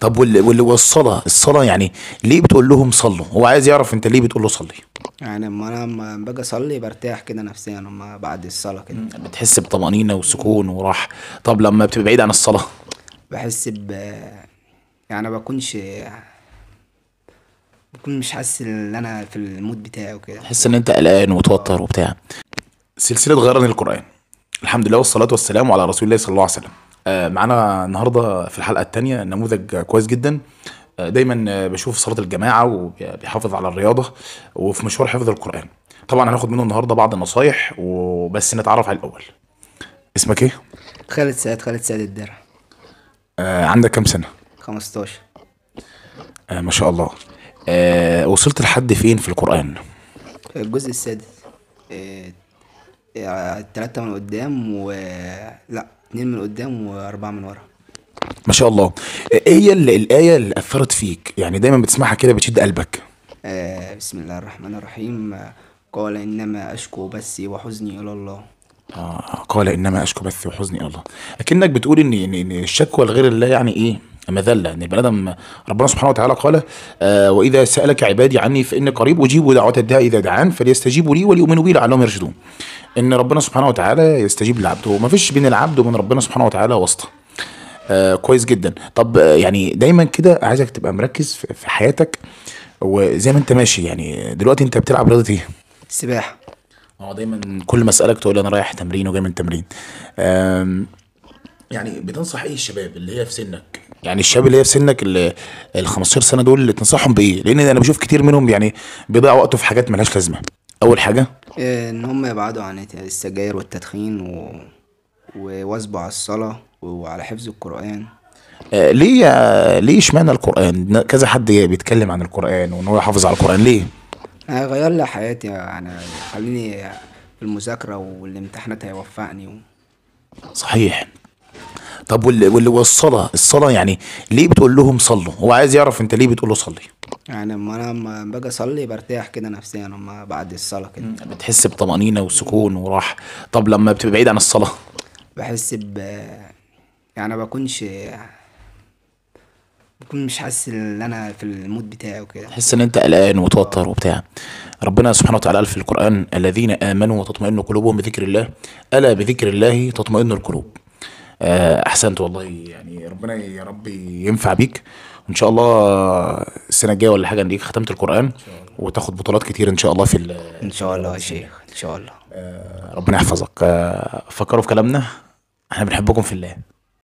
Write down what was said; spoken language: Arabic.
طب واللي والصلاه الصلاه يعني ليه بتقول لهم صلوا هو عايز يعرف انت ليه بتقول له صلي يعني اما انا لما باجي اصلي برتاح كده نفسيا لما بعد الصلاه كده بتحس بطمانينه وسكون وراح طب لما بتبقى بعيد عن الصلاه بحس ب يعني ما بكونش بكون مش حاسس ان انا في المود بتاعي وكده تحس ان انت قلقان وتوتر وبتاع سلسله غيران القران الحمد لله والصلاه والسلام على رسول الله صلى الله عليه وسلم آه، معانا النهارده في الحلقه الثانيه نموذج كويس جدا آه، دايما آه، بشوف صلاه الجماعه وبيحافظ على الرياضه وفي مشوار حفظ القران طبعا هناخد منه النهارده بعض النصايح وبس نتعرف عليه الاول اسمك ايه خالد سعد خالد سعد الدرع آه عندك كام سنه 15 آه ما شاء الله آه وصلت لحد فين في القران الجزء السادس ثلاثة من قدام و لا اثنين من قدام واربعة من ورا ما شاء الله ايه هي الايه اللي اثرت فيك يعني دايما بتسمعها كده بتشد قلبك آه بسم الله الرحمن الرحيم قال انما اشكو بثي وحزني الى الله آه قال انما اشكو بثي وحزني الى الله اكنك بتقول ان ان الشكوى لغير الله يعني ايه مذله ان البني ادم ربنا سبحانه وتعالى قال آه واذا سالك عبادي عني فاني قريب اجيب دعوه الداء اذا دعان فليستجيبوا لي وليؤمنوا بي لعلهم يرشدون ان ربنا سبحانه وتعالى يستجيب لعبده وما فيش بين العبد وبين ربنا سبحانه وتعالى واسطه آه كويس جدا طب آه، يعني دايما كده عايزك تبقى مركز في حياتك وزي ما انت ماشي يعني دلوقتي انت بتلعب رياضه ايه السباحه اه دايما كل ما اسالك تقول انا رايح تمرين وجاي من تمرين يعني بتنصح ايه الشباب اللي هي في سنك يعني الشباب اللي هي في سنك ال 15 سنه دول اللي تنصحهم بايه لان انا بشوف كتير منهم يعني بيضيع وقته في حاجات ملهاش لازمه اول حاجه آه، ان هم يبعدوا عن السجاير والتدخين و... وواظبوا على الصلاه وعلى حفظ القران آه، ليه ليه اشمعنى القران كذا حد بيتكلم عن القران وان هو يحافظ على القران ليه هيغير لي حياتي يعني خليني في المذاكره والامتحانات هيوفقني و... صحيح طب واللي والصلاه الصلاه يعني ليه بتقول لهم صلوا هو عايز يعرف انت ليه بتقول له صلي يعني لما انا لما باجي اصلي برتاح كده نفسيا لما بعد الصلاه كده بتحس بطمانينه وسكون وراحه طب لما بتبقى بعيد عن الصلاه بحس ب يعني ما بكونش بكون مش حاسس ان انا في المود بتاعي وكده تحس ان انت قلقان وتوتر وبتاع ربنا سبحانه وتعالى قال في القران الذين امنوا وتطمئن قلوبهم بذكر الله الا بذكر الله تطمئن القلوب آه، احسنت والله يعني ربنا يا رب ينفع بيك وان شاء الله السنه الجايه ولا حاجه نديك ختمت القران وتاخد بطولات كتير ان شاء الله في ان شاء الله يا شيخ ان شاء الله آه، ربنا يحفظك آه، فكروا في كلامنا احنا بنحبكم في الله